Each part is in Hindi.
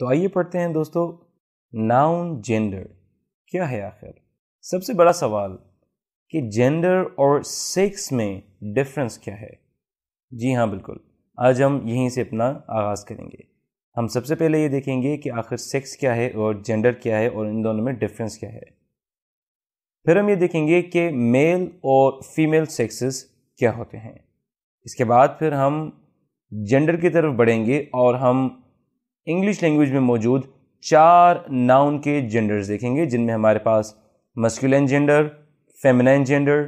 तो आइए पढ़ते हैं दोस्तों नाउन जेंडर क्या है आखिर सबसे बड़ा सवाल कि जेंडर और सेक्स में डिफरेंस क्या है जी हाँ बिल्कुल आज हम यहीं से अपना आगाज़ करेंगे हम सबसे पहले ये देखेंगे कि आखिर सेक्स क्या है और जेंडर क्या है और इन दोनों में डिफरेंस क्या है फिर हम ये देखेंगे कि मेल और फीमेल सेक्सेस क्या होते हैं इसके बाद फिर हम जेंडर की तरफ बढ़ेंगे और हम इंग्लिश लैंग्वेज में मौजूद चार नाउन के जेंडर्स देखेंगे जिनमें हमारे पास masculine gender feminine gender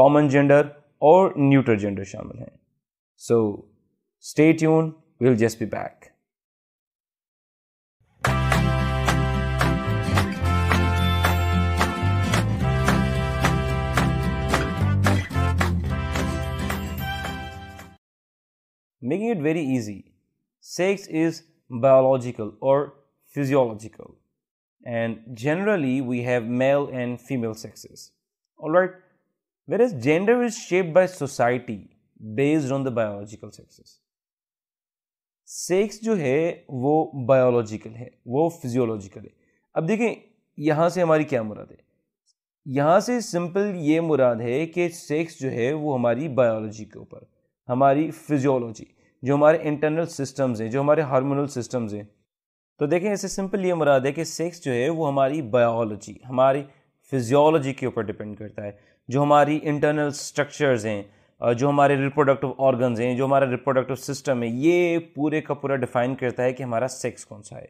common gender और न्यूट्रल जेंडर शामिल हैं so stay tune will just be back making it very easy sex is biological or physiological. And generally, we have male and female sexes. all right Whereas gender is shaped by society based on the biological sexes. Sex जो है वो बायोलॉजिकल है वो फिजियोलॉजिकल है अब देखें यहाँ से हमारी क्या मुराद है यहाँ से सिंपल ये मुराद है कि सेक्स जो है वो हमारी बायोलॉजी के ऊपर हमारी फिजियोलॉजी जो हमारे इंटरनल सिस्टम्स हैं जो हमारे हार्मोनल सिस्टम्स हैं तो देखें इससे सिंपल ये मुराद है कि सेक्स जो है वो हमारी बायोलॉजी हमारी फिजियोलॉजी के ऊपर डिपेंड करता है जो हमारी इंटरनल स्ट्रक्चर्स हैं जो हमारे रिप्रोडक्टिव ऑर्गन्स हैं जो हमारा रिप्रोडक्टिव सिस्टम है ये पूरे का पूरा डिफाइन करता है कि हमारा सेक्स कौन सा है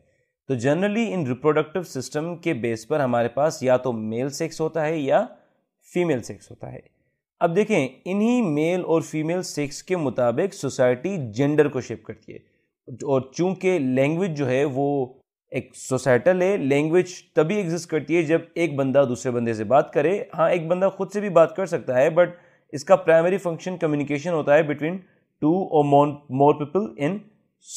तो जनरली इन रिप्रोडक्टिव सिस्टम के बेस पर हमारे पास या तो मेल सेक्स होता है या फीमेल सेक्स होता है अब देखें इन्हीं मेल और फीमेल सेक्स के मुताबिक सोसाइटी जेंडर को शेप करती है और चूंकि लैंग्वेज जो है वो एक सोसाइटल है लैंग्वेज तभी एग्जिस्ट करती है जब एक बंदा दूसरे बंदे से बात करे हाँ एक बंदा खुद से भी बात कर सकता है बट इसका प्राइमरी फंक्शन कम्युनिकेशन होता है बिटवीन टू और मोर पीपल इन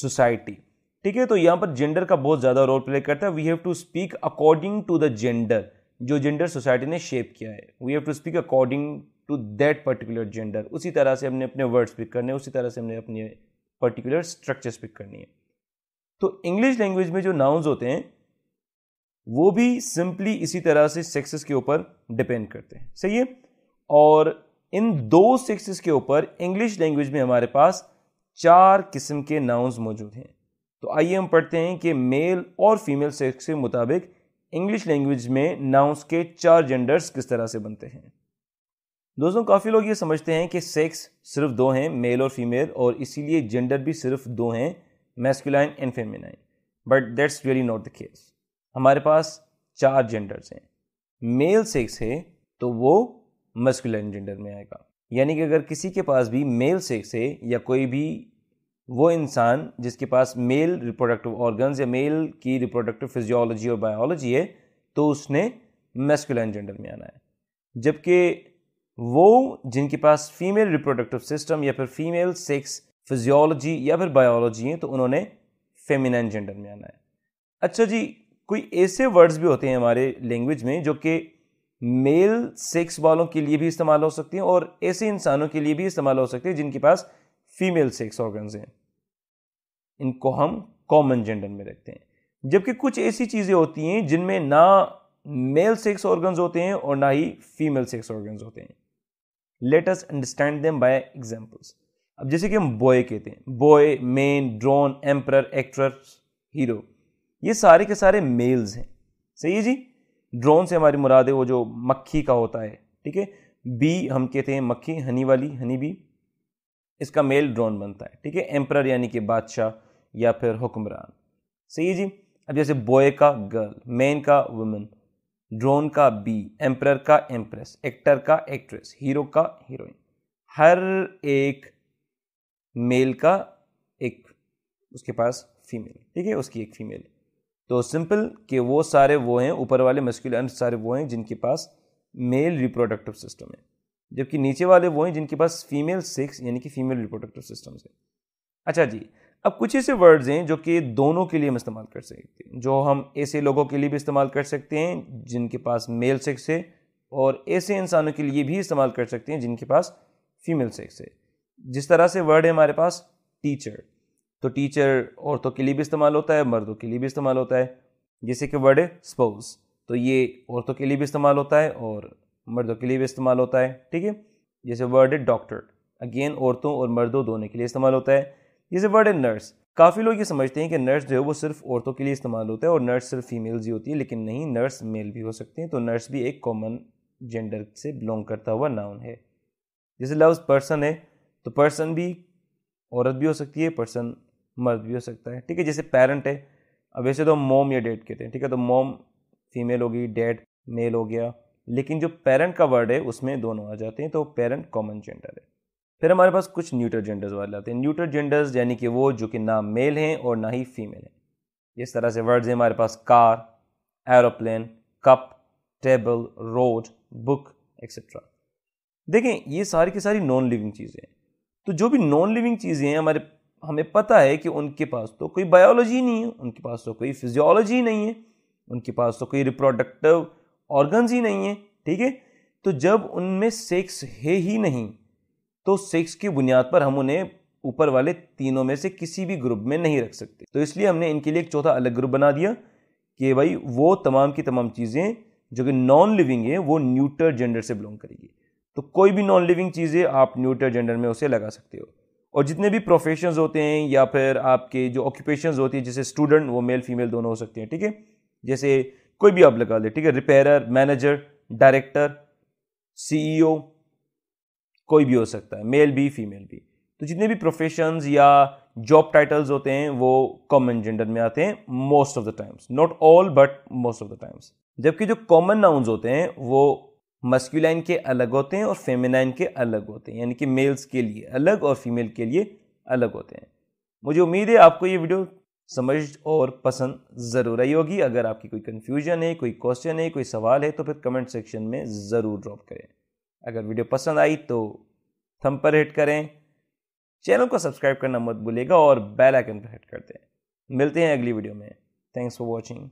सोसाइटी ठीक है तो यहाँ पर जेंडर का बहुत ज़्यादा रोल प्ले करता है we have to speak according to the gender जो जेंडर सोसाइटी ने शेप किया है we have to speak according to that particular gender उसी तरह से हमने अपने वर्ड्स पिक करने उसी तरह से हमने अपने पर्टिकुलर स्ट्रक्चर्स पिक करनी है तो इंग्लिश लैंग्वेज में जो नाउन्स होते हैं वो भी सिंपली इसी तरह से सेक्सेस के ऊपर डिपेंड करते हैं सही है और इन दो सेक्सेस के ऊपर इंग्लिश लैंग्वेज में हमारे पास चार किस्म के नाउन्स मौजूद हैं तो आइए हम पढ़ते हैं कि मेल और फीमेल सेक्स के मुताबिक इंग्लिश लैंग्वेज में नाउन्स के चार जेंडर्स किस तरह से बनते हैं दोस्तों काफ़ी लोग ये समझते हैं कि सेक्स सिर्फ दो हैं मेल और फीमेल और इसीलिए जेंडर भी सिर्फ दो हैं masculine and feminine but that's really not the case हमारे पास चार जेंडर्स हैं मेल सेक्स है तो वो मस्कुलाइन जेंडर में आएगा यानी कि अगर किसी के पास भी मेल सेक्स है या कोई भी वो इंसान जिसके पास मेल रिप्रोडक्टिव ऑर्गन्स या मेल की रिप्रोडक्टिव फिजियोलॉजी और बायोलॉजी है तो उसने मेस्कुलाइन जेंडर में आना है जबकि वो जिनके पास फीमेल रिप्रोडक्टिव सिस्टम या फिर फीमेल सेक्स फिजियोलॉजी या फिर बायोलॉजी है तो उन्होंने फेमिनाइन जेंडर में आना है अच्छा जी कोई ऐसे वर्ड्स भी होते हैं हमारे लैंग्वेज में जो कि मेल सेक्स वालों के लिए भी इस्तेमाल हो सकते हैं और ऐसे इंसानों के लिए भी इस्तेमाल हो सकते हैं जिनके पास फीमेल सेक्स ऑर्गन्स हैं इनको हम कॉमन जेंडर में रखते हैं जबकि कुछ ऐसी चीज़ें होती हैं जिनमें ना मेल सेक्स ऑर्गन्स होते हैं और ना ही फीमेल सेक्स ऑर्गन्स होते हैं let's understand them by examples अब जैसे कि हम बॉय कहते हैं boy men drone emperor actress hero ये सारे के सारे मेल्स हैं सही है जी ड्रोन से हमारी मुराद है वो जो मक्खी का होता है ठीक है बी हम कहते हैं मक्खी हनी वाली हनी बी इसका मेल ड्रोन बनता है ठीक है एम्पर यानी कि बादशाह या फिर हुक्मरान सही है जी अब जैसे बॉय का गर्ल मैन का वुमेन ड्रोन का बी एम्प्रर का एम्प्रेस एक्टर का एक्ट्रेस हीरो का हीरोइन हर एक मेल का एक उसके पास फीमेल ठीक है उसकी एक फीमेल तो सिंपल कि वो सारे वो हैं ऊपर वाले मस्कुलर सारे वो हैं जिनके पास मेल रिप्रोडक्टिव सिस्टम है जबकि नीचे वाले वो हैं जिनके पास फीमेल सेक्स यानी कि फीमेल रिप्रोडक्टिव सिस्टम है अच्छा जी अब कुछ ऐसे वर्ड्स हैं जो कि दोनों के लिए हम इस्तेमाल कर सकते हैं जो हम ऐसे लोगों के लिए भी इस्तेमाल कर सकते हैं जिनके पास मेल सेक्स है और ऐसे इंसानों के लिए भी इस्तेमाल कर सकते हैं जिनके पास फीमेल सेक्स है जिस तरह से वर्ड है हमारे पास टीचर तो टीचर औरतों के लिए भी इस्तेमाल होता है मर्दों के लिए भी इस्तेमाल होता है जैसे कि वर्ड है स्पोज तो ये औरतों के लिए भी इस्तेमाल होता है और मर्दों के लिए भी इस्तेमाल होता है ठीक है जैसे वर्ड है डॉक्टर अगेन औरतों और मर्दों दोनों के लिए इस्तेमाल होता है जैसे वर्ड है नर्स काफ़ी लोग ये समझते हैं कि नर्स जो है वो सिर्फ औरतों के लिए इस्तेमाल होता है और नर्स सिर्फ फीमेल्स ही होती है लेकिन नहीं नर्स मेल भी हो सकते हैं तो नर्स भी एक कॉमन जेंडर से बिलोंग करता हुआ नाउन है जैसे लफ्ज़ पर्सन है तो पर्सन भी औरत भी हो सकती है पर्सन मर्द भी हो सकता है ठीक है जैसे पेरेंट है अब वैसे तो मोम या डैड कहते हैं ठीक है तो मोम फीमेल हो गई डैड मेल हो गया लेकिन जो पेरेंट का वर्ड है उसमें दोनों आ जाते हैं तो पेरेंट कॉमन जेंडर है फिर हमारे पास कुछ न्यूटर जेंडर्स वाले आते हैं न्यूटर जेंडर्स यानी कि वो जो कि ना मेल हैं और ना ही फीमेल हैं इस तरह से वर्ड्स हैं हमारे पास car aeroplane cup table road book etcetera देखें ये सारी की सारी नॉन लिविंग चीज़ें हैं तो जो भी नॉन लिविंग चीज़ें हैं हमारे हमें पता है कि उनके पास तो कोई बायोलॉजी नहीं है उनके पास तो कोई फिजियोलॉजी नहीं है उनके पास तो कोई रिप्रोडक्टिव ऑर्गन्स ही नहीं है ठीक है तो जब उनमें सेक्स है ही नहीं तो सिक्स की बुनियाद पर हम उन्हें ऊपर वाले तीनों में से किसी भी ग्रुप में नहीं रख सकते तो इसलिए हमने इनके लिए एक चौथा अलग ग्रुप बना दिया कि भाई वो तमाम की तमाम चीज़ें जो कि नॉन लिविंग है वो न्यूटर जेंडर से बिलोंग करेगी तो कोई भी नॉन लिविंग चीज़ें आप न्यूटर जेंडर में उसे लगा सकते हो और जितने भी प्रोफेशन होते हैं या फिर आपके जो ऑक्यूपेशन होती है जैसे स्टूडेंट वो मेल फीमेल दोनों हो सकते हैं ठीक है जैसे कोई भी आप लगा ले ठीक है रिपेयर मैनेजर डायरेक्टर सीईओ कोई भी हो सकता है मेल भी फीमेल भी तो जितने भी प्रोफेशंस या जॉब टाइटल्स होते हैं वो कॉमन जेंडर में आते हैं most of the times not all but most of the times जबकि जो कॉमन नाउन्स होते हैं वो मस्क्यूलाइन के अलग होते हैं और फेमिनाइन के अलग होते हैं यानी कि मेल्स के लिए अलग और फीमेल के लिए अलग होते हैं मुझे उम्मीद है आपको ये वीडियो समझ और पसंद ज़रूर आई होगी अगर आपकी कोई कन्फ्यूजन है कोई क्वेश्चन है कोई सवाल है तो फिर कमेंट सेक्शन में ज़रूर ड्रॉप करें अगर वीडियो पसंद आई तो थम पर हिट करें चैनल को सब्सक्राइब करना मत भूलिएगा और बेल आइकन पर हिट कर दें मिलते हैं अगली वीडियो में थैंक्स फॉर वॉचिंग